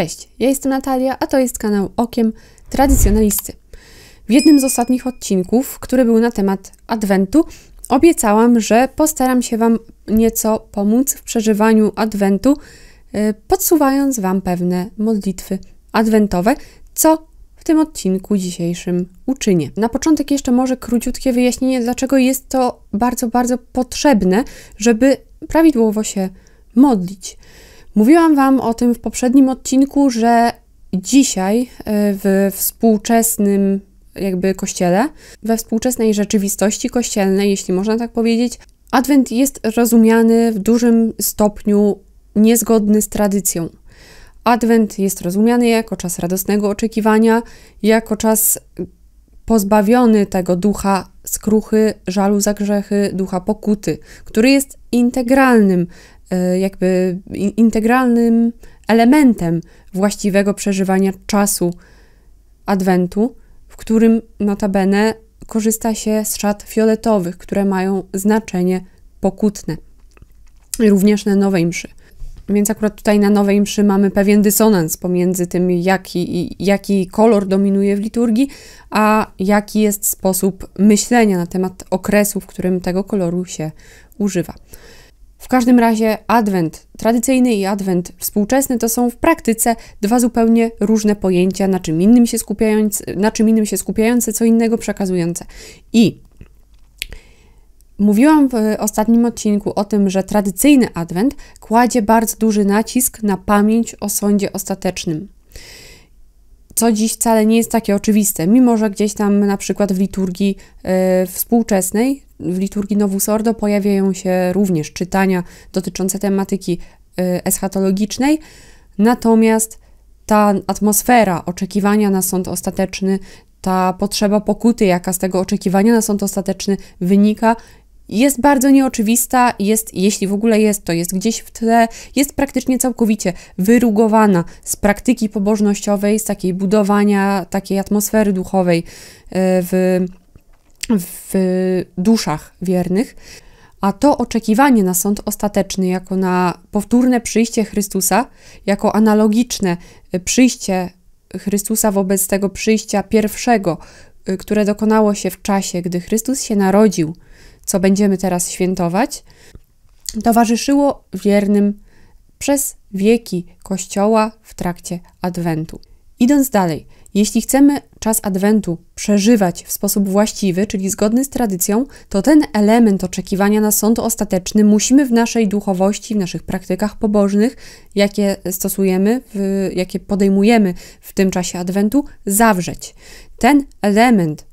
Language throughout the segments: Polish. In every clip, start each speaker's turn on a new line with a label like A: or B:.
A: Cześć, ja jestem Natalia, a to jest kanał Okiem Tradycjonalisty. W jednym z ostatnich odcinków, który był na temat Adwentu, obiecałam, że postaram się Wam nieco pomóc w przeżywaniu Adwentu, e, podsuwając Wam pewne modlitwy adwentowe, co w tym odcinku dzisiejszym uczynię. Na początek jeszcze może króciutkie wyjaśnienie, dlaczego jest to bardzo, bardzo potrzebne, żeby prawidłowo się modlić. Mówiłam Wam o tym w poprzednim odcinku, że dzisiaj e, w współczesnym jakby kościele, we współczesnej rzeczywistości kościelnej, jeśli można tak powiedzieć, adwent jest rozumiany w dużym stopniu niezgodny z tradycją. Adwent jest rozumiany jako czas radosnego oczekiwania, jako czas pozbawiony tego ducha skruchy, żalu za grzechy, ducha pokuty, który jest integralnym E, jakby integralnym elementem właściwego przeżywania czasu adwentu, w którym notabene korzysta się z szat fioletowych, które mają znaczenie pokutne, również na nowej mszy. Więc akurat tutaj na nowej mszy mamy pewien dysonans pomiędzy tym, jaki, jaki kolor dominuje w liturgii, a jaki jest sposób myślenia na temat okresu, w którym tego koloru się używa. W każdym razie adwent tradycyjny i adwent współczesny to są w praktyce dwa zupełnie różne pojęcia, na czym innym się skupiające, na czym innym się skupiające co innego przekazujące. I Mówiłam w ostatnim odcinku o tym, że tradycyjny adwent kładzie bardzo duży nacisk na pamięć o sądzie ostatecznym co dziś wcale nie jest takie oczywiste, mimo że gdzieś tam na przykład w liturgii e, współczesnej, w liturgii Novus Ordo pojawiają się również czytania dotyczące tematyki e, eschatologicznej, natomiast ta atmosfera oczekiwania na sąd ostateczny, ta potrzeba pokuty, jaka z tego oczekiwania na sąd ostateczny wynika, jest bardzo nieoczywista, jest, jeśli w ogóle jest, to jest gdzieś w tle, jest praktycznie całkowicie wyrugowana z praktyki pobożnościowej, z takiej budowania takiej atmosfery duchowej e, w, w duszach wiernych. A to oczekiwanie na sąd ostateczny, jako na powtórne przyjście Chrystusa, jako analogiczne przyjście Chrystusa wobec tego przyjścia pierwszego, e, które dokonało się w czasie, gdy Chrystus się narodził co będziemy teraz świętować, towarzyszyło wiernym przez wieki Kościoła w trakcie Adwentu. Idąc dalej, jeśli chcemy czas Adwentu przeżywać w sposób właściwy, czyli zgodny z tradycją, to ten element oczekiwania na sąd ostateczny musimy w naszej duchowości, w naszych praktykach pobożnych, jakie stosujemy, w, jakie podejmujemy w tym czasie Adwentu, zawrzeć. Ten element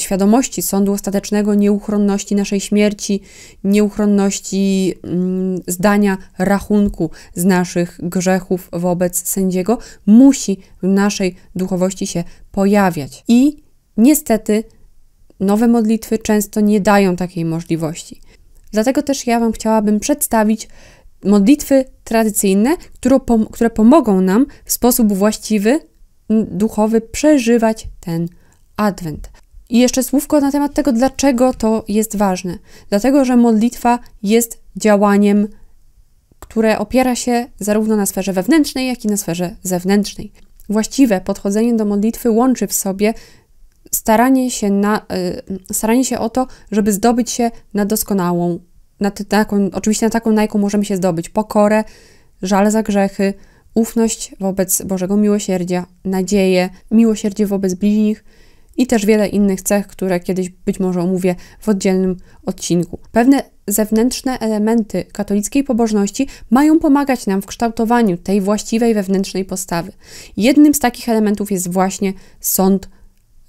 A: świadomości sądu ostatecznego, nieuchronności naszej śmierci, nieuchronności mm, zdania rachunku z naszych grzechów wobec sędziego, musi w naszej duchowości się pojawiać. I niestety nowe modlitwy często nie dają takiej możliwości. Dlatego też ja Wam chciałabym przedstawić modlitwy tradycyjne, które, pom które pomogą nam w sposób właściwy, duchowy przeżywać ten adwent. I jeszcze słówko na temat tego, dlaczego to jest ważne. Dlatego, że modlitwa jest działaniem, które opiera się zarówno na sferze wewnętrznej, jak i na sferze zewnętrznej. Właściwe podchodzenie do modlitwy łączy w sobie staranie się, na, y, staranie się o to, żeby zdobyć się na doskonałą, na taką, oczywiście na taką, na jaką możemy się zdobyć, pokorę, żal za grzechy, ufność wobec Bożego miłosierdzia, nadzieję, miłosierdzie wobec bliźnich, i też wiele innych cech, które kiedyś być może omówię w oddzielnym odcinku. Pewne zewnętrzne elementy katolickiej pobożności mają pomagać nam w kształtowaniu tej właściwej wewnętrznej postawy. Jednym z takich elementów jest właśnie sąd,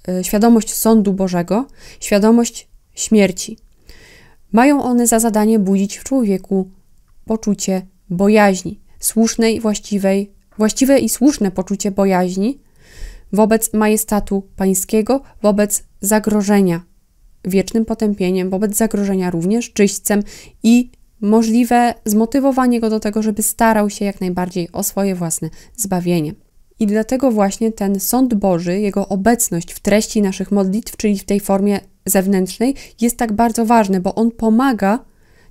A: e, świadomość sądu Bożego, świadomość śmierci. Mają one za zadanie budzić w człowieku poczucie bojaźni, słusznej, właściwej, właściwe i słuszne poczucie bojaźni wobec majestatu pańskiego, wobec zagrożenia wiecznym potępieniem, wobec zagrożenia również czyśćcem i możliwe zmotywowanie go do tego, żeby starał się jak najbardziej o swoje własne zbawienie. I dlatego właśnie ten sąd Boży, jego obecność w treści naszych modlitw, czyli w tej formie zewnętrznej, jest tak bardzo ważny, bo on pomaga,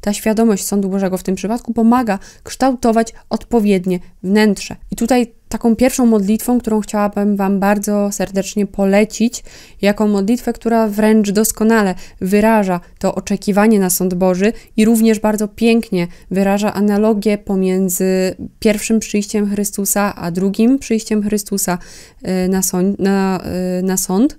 A: ta świadomość sądu Bożego w tym przypadku pomaga kształtować odpowiednie wnętrze. I tutaj taką pierwszą modlitwą, którą chciałabym Wam bardzo serdecznie polecić, jako modlitwę, która wręcz doskonale wyraża to oczekiwanie na sąd Boży i również bardzo pięknie wyraża analogię pomiędzy pierwszym przyjściem Chrystusa a drugim przyjściem Chrystusa y, na, sąd, na, y, na sąd.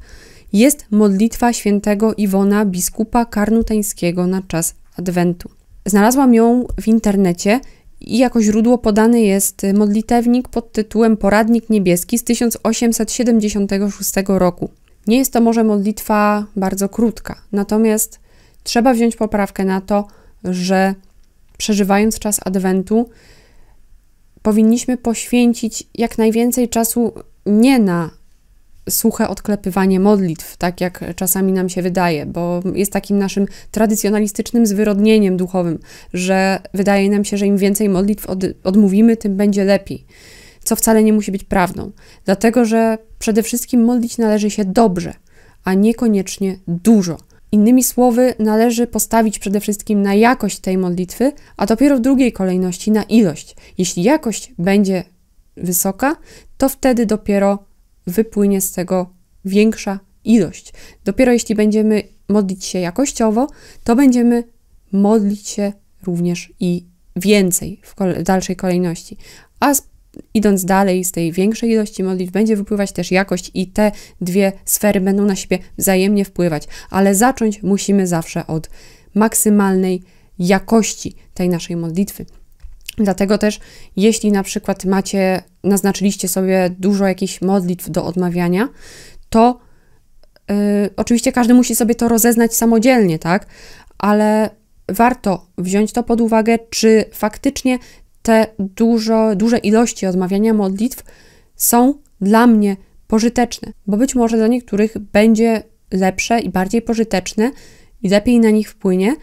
A: Jest modlitwa świętego Iwona, biskupa karnutańskiego na czas Adwentu. Znalazłam ją w internecie i jako źródło podany jest modlitewnik pod tytułem Poradnik Niebieski z 1876 roku. Nie jest to może modlitwa bardzo krótka, natomiast trzeba wziąć poprawkę na to, że przeżywając czas Adwentu, powinniśmy poświęcić jak najwięcej czasu nie na suche odklepywanie modlitw, tak jak czasami nam się wydaje, bo jest takim naszym tradycjonalistycznym zwyrodnieniem duchowym, że wydaje nam się, że im więcej modlitw od, odmówimy, tym będzie lepiej. Co wcale nie musi być prawdą, dlatego że przede wszystkim modlić należy się dobrze, a niekoniecznie dużo. Innymi słowy, należy postawić przede wszystkim na jakość tej modlitwy, a dopiero w drugiej kolejności na ilość. Jeśli jakość będzie wysoka, to wtedy dopiero wypłynie z tego większa ilość. Dopiero jeśli będziemy modlić się jakościowo, to będziemy modlić się również i więcej w kole dalszej kolejności. A z, idąc dalej z tej większej ilości modlitw, będzie wypływać też jakość i te dwie sfery będą na siebie wzajemnie wpływać, ale zacząć musimy zawsze od maksymalnej jakości tej naszej modlitwy. Dlatego też, jeśli na przykład macie, naznaczyliście sobie dużo jakichś modlitw do odmawiania, to yy, oczywiście każdy musi sobie to rozeznać samodzielnie, tak? Ale warto wziąć to pod uwagę, czy faktycznie te dużo, duże ilości odmawiania modlitw są dla mnie pożyteczne, bo być może dla niektórych będzie lepsze i bardziej pożyteczne i lepiej na nich wpłynie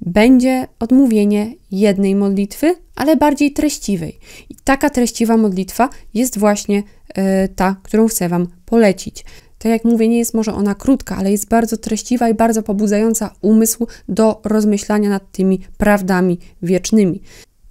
A: będzie odmówienie jednej modlitwy, ale bardziej treściwej. I taka treściwa modlitwa jest właśnie e, ta, którą chcę Wam polecić. Tak jak mówię, nie jest może ona krótka, ale jest bardzo treściwa i bardzo pobudzająca umysł do rozmyślania nad tymi prawdami wiecznymi.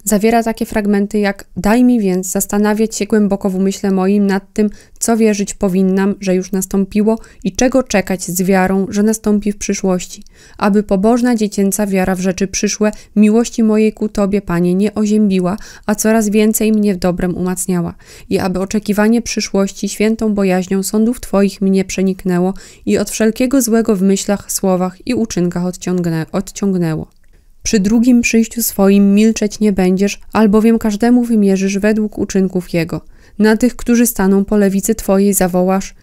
A: Zawiera takie fragmenty jak Daj mi więc zastanawiać się głęboko w umyśle moim nad tym, co wierzyć powinnam, że już nastąpiło i czego czekać z wiarą, że nastąpi w przyszłości, aby pobożna dziecięca wiara w rzeczy przyszłe miłości mojej ku Tobie, Panie, nie oziębiła, a coraz więcej mnie w dobrem umacniała i aby oczekiwanie przyszłości świętą bojaźnią sądów Twoich mnie przeniknęło i od wszelkiego złego w myślach, słowach i uczynkach odciągnę odciągnęło. Przy drugim przyjściu swoim milczeć nie będziesz, albowiem każdemu wymierzysz według uczynków jego. Na tych, którzy staną po lewicy twojej, zawołasz: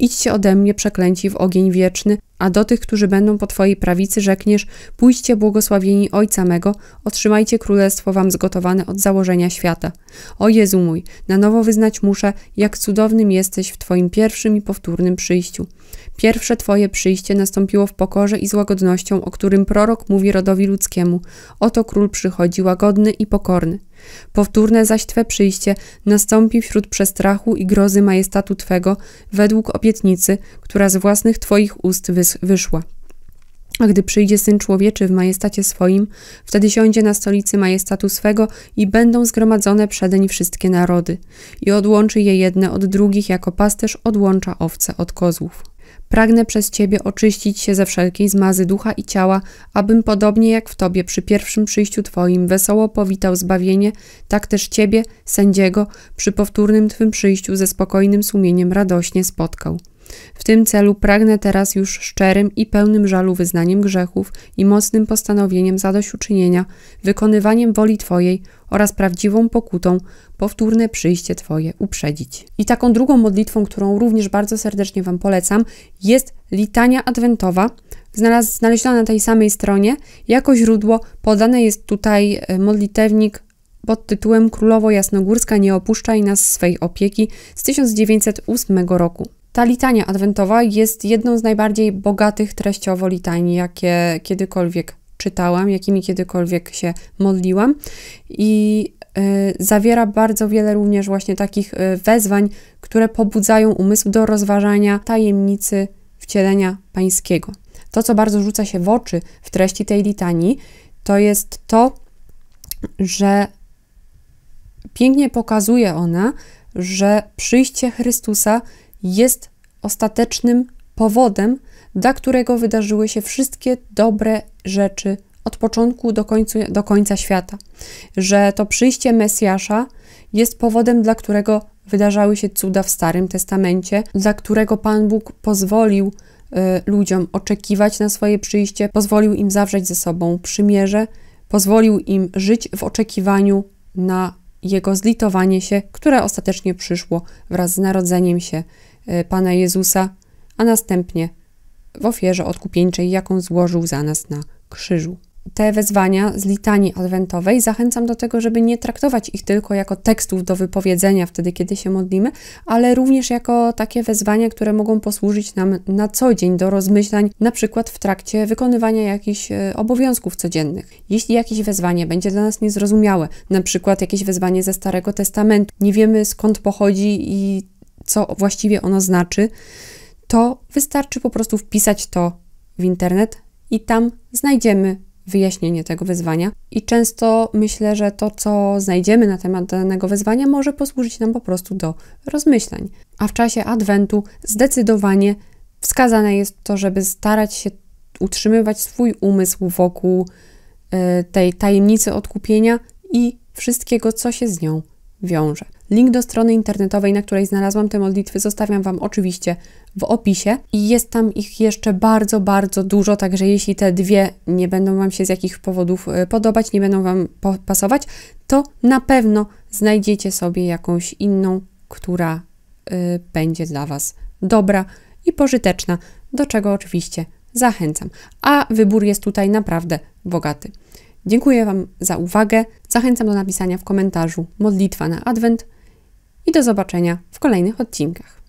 A: Idźcie ode mnie, przeklęci, w ogień wieczny, a do tych, którzy będą po Twojej prawicy, rzekniesz: Pójście błogosławieni Ojca mego, otrzymajcie królestwo Wam zgotowane od założenia świata. O Jezu mój, na nowo wyznać muszę, jak cudownym jesteś w Twoim pierwszym i powtórnym przyjściu. Pierwsze Twoje przyjście nastąpiło w pokorze i z łagodnością, o którym prorok mówi rodowi ludzkiemu: Oto król przychodzi łagodny i pokorny. Powtórne zaś Twe przyjście nastąpi wśród przestrachu i grozy majestatu Twego według obietnicy, która z własnych Twoich ust wys- wyszła. A gdy przyjdzie Syn Człowieczy w majestacie swoim, wtedy siądzie na stolicy majestatu swego i będą zgromadzone przedeń wszystkie narody. I odłączy je jedne od drugich, jako pasterz odłącza owce od kozłów. Pragnę przez Ciebie oczyścić się ze wszelkiej zmazy ducha i ciała, abym podobnie jak w Tobie przy pierwszym przyjściu Twoim wesoło powitał zbawienie, tak też Ciebie, sędziego, przy powtórnym Twym przyjściu ze spokojnym sumieniem radośnie spotkał. W tym celu pragnę teraz już szczerym i pełnym żalu wyznaniem grzechów i mocnym postanowieniem zadośćuczynienia, wykonywaniem woli Twojej oraz prawdziwą pokutą powtórne przyjście Twoje uprzedzić. I taką drugą modlitwą, którą również bardzo serdecznie Wam polecam, jest litania adwentowa, znalaz- znaleziona na tej samej stronie. Jako źródło podany jest tutaj e, modlitewnik pod tytułem Królowo Jasnogórska nie opuszczaj nas swej opieki z 1908 roku. Ta litania adwentowa jest jedną z najbardziej bogatych treściowo litanii, jakie kiedykolwiek czytałam, jakimi kiedykolwiek się modliłam i e, zawiera bardzo wiele również właśnie takich e, wezwań, które pobudzają umysł do rozważania tajemnicy wcielenia pańskiego. To, co bardzo rzuca się w oczy w treści tej litanii, to jest to, że pięknie pokazuje ona, że przyjście Chrystusa jest ostatecznym powodem, dla którego wydarzyły się wszystkie dobre rzeczy od początku do, końcu, do końca świata. Że to przyjście Mesjasza jest powodem, dla którego wydarzały się cuda w Starym Testamencie, dla którego Pan Bóg pozwolił y, ludziom oczekiwać na swoje przyjście, pozwolił im zawrzeć ze sobą przymierze, pozwolił im żyć w oczekiwaniu na jego zlitowanie się, które ostatecznie przyszło wraz z narodzeniem się e, Pana Jezusa, a następnie w ofierze odkupieńczej, jaką złożył za nas na krzyżu te wezwania z litanii adwentowej. Zachęcam do tego, żeby nie traktować ich tylko jako tekstów do wypowiedzenia wtedy, kiedy się modlimy, ale również jako takie wezwania, które mogą posłużyć nam na co dzień do rozmyślań, na przykład w trakcie wykonywania jakichś e, obowiązków codziennych. Jeśli jakieś wezwanie będzie dla nas niezrozumiałe, na przykład jakieś wezwanie ze Starego Testamentu, nie wiemy skąd pochodzi i co właściwie ono znaczy, to wystarczy po prostu wpisać to w internet i tam znajdziemy wyjaśnienie tego wyzwania. I często myślę, że to, co znajdziemy na temat danego wyzwania, może posłużyć nam po prostu do rozmyślań. A w czasie adwentu zdecydowanie wskazane jest to, żeby starać się utrzymywać swój umysł wokół y, tej tajemnicy odkupienia i wszystkiego, co się z nią wiąże. Link do strony internetowej, na której znalazłam te modlitwy, zostawiam Wam oczywiście w opisie i jest tam ich jeszcze bardzo, bardzo dużo, także jeśli te dwie nie będą Wam się z jakichś powodów e, podobać, nie będą Wam pasować, to na pewno znajdziecie sobie jakąś inną, która y, będzie dla Was dobra i pożyteczna, do czego oczywiście zachęcam. A wybór jest tutaj naprawdę bogaty. Dziękuję Wam za uwagę. Zachęcam do napisania w komentarzu modlitwa na adwent i do zobaczenia w kolejnych odcinkach.